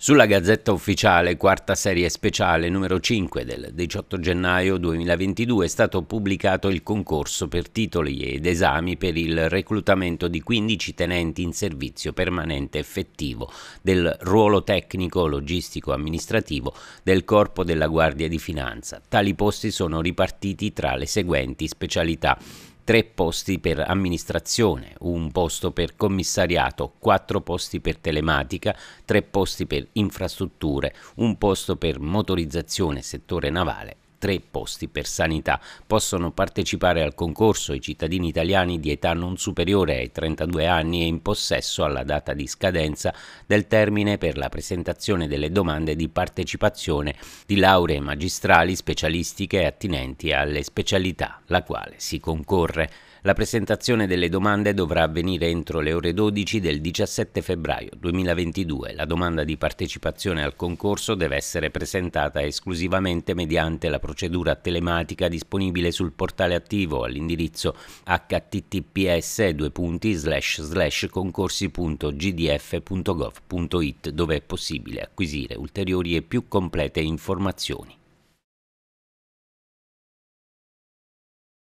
Sulla Gazzetta Ufficiale, quarta serie speciale numero 5 del 18 gennaio 2022 è stato pubblicato il concorso per titoli ed esami per il reclutamento di 15 tenenti in servizio permanente effettivo del ruolo tecnico logistico amministrativo del Corpo della Guardia di Finanza. Tali posti sono ripartiti tra le seguenti specialità: tre posti per amministrazione, un posto per commissariato, quattro posti per telematica, tre posti per infrastrutture, un posto per motorizzazione settore navale tre posti per sanità. Possono partecipare al concorso i cittadini italiani di età non superiore ai 32 anni e in possesso alla data di scadenza del termine per la presentazione delle domande di partecipazione di lauree magistrali specialistiche attinenti alle specialità, la quale si concorre. La presentazione delle domande dovrà avvenire entro le ore 12 del 17 febbraio 2022. La domanda di partecipazione al concorso deve essere presentata esclusivamente mediante la procedura telematica disponibile sul portale attivo all'indirizzo https concorsi.gdf.gov.it dove è possibile acquisire ulteriori e più complete informazioni.